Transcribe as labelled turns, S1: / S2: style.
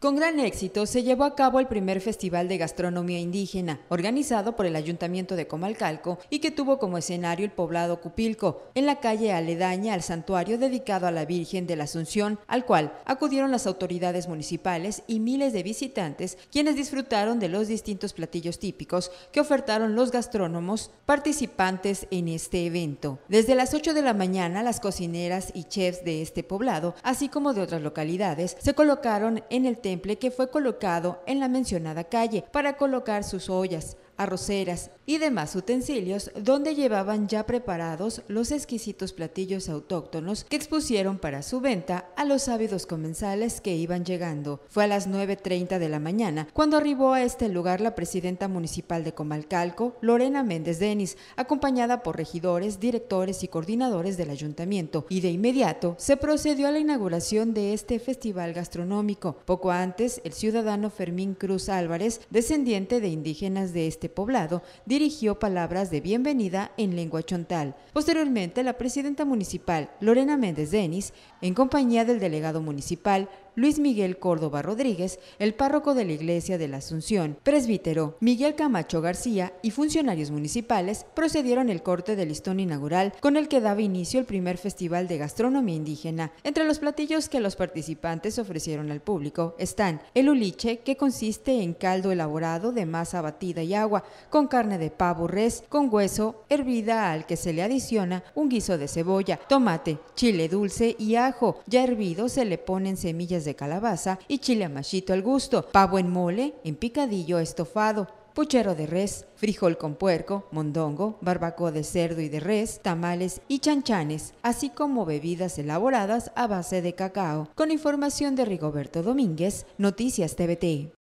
S1: Con gran éxito se llevó a cabo el primer Festival de Gastronomía Indígena, organizado por el Ayuntamiento de Comalcalco y que tuvo como escenario el poblado Cupilco, en la calle aledaña al santuario dedicado a la Virgen de la Asunción, al cual acudieron las autoridades municipales y miles de visitantes, quienes disfrutaron de los distintos platillos típicos que ofertaron los gastrónomos participantes en este evento. Desde las 8 de la mañana, las cocineras y chefs de este poblado, así como de otras localidades, se colocaron en el que fue colocado en la mencionada calle para colocar sus ollas, arroceras y demás utensilios donde llevaban ya preparados los exquisitos platillos autóctonos que expusieron para su venta a los ávidos comensales que iban llegando. Fue a las 9.30 de la mañana cuando arribó a este lugar la presidenta municipal de Comalcalco, Lorena Méndez Denis, acompañada por regidores, directores y coordinadores del ayuntamiento, y de inmediato se procedió a la inauguración de este festival gastronómico. Poco antes, el ciudadano Fermín Cruz Álvarez, descendiente de indígenas de este poblado, dirigió palabras de bienvenida en lengua chontal. Posteriormente, la presidenta municipal, Lorena Méndez Denis, en compañía del delegado municipal, Luis Miguel Córdoba Rodríguez, el párroco de la Iglesia de la Asunción, presbítero Miguel Camacho García y funcionarios municipales procedieron el corte del listón inaugural con el que daba inicio el primer festival de gastronomía indígena. Entre los platillos que los participantes ofrecieron al público están el uliche, que consiste en caldo elaborado de masa batida y agua, con carne de pavo res, con hueso, hervida al que se le adiciona un guiso de cebolla, tomate, chile dulce y ajo. Ya hervido se le ponen semillas de de calabaza y chile amachito al gusto, pavo en mole, en picadillo estofado, puchero de res, frijol con puerco, mondongo, barbacoa de cerdo y de res, tamales y chanchanes, así como bebidas elaboradas a base de cacao. Con información de Rigoberto Domínguez, Noticias TVT.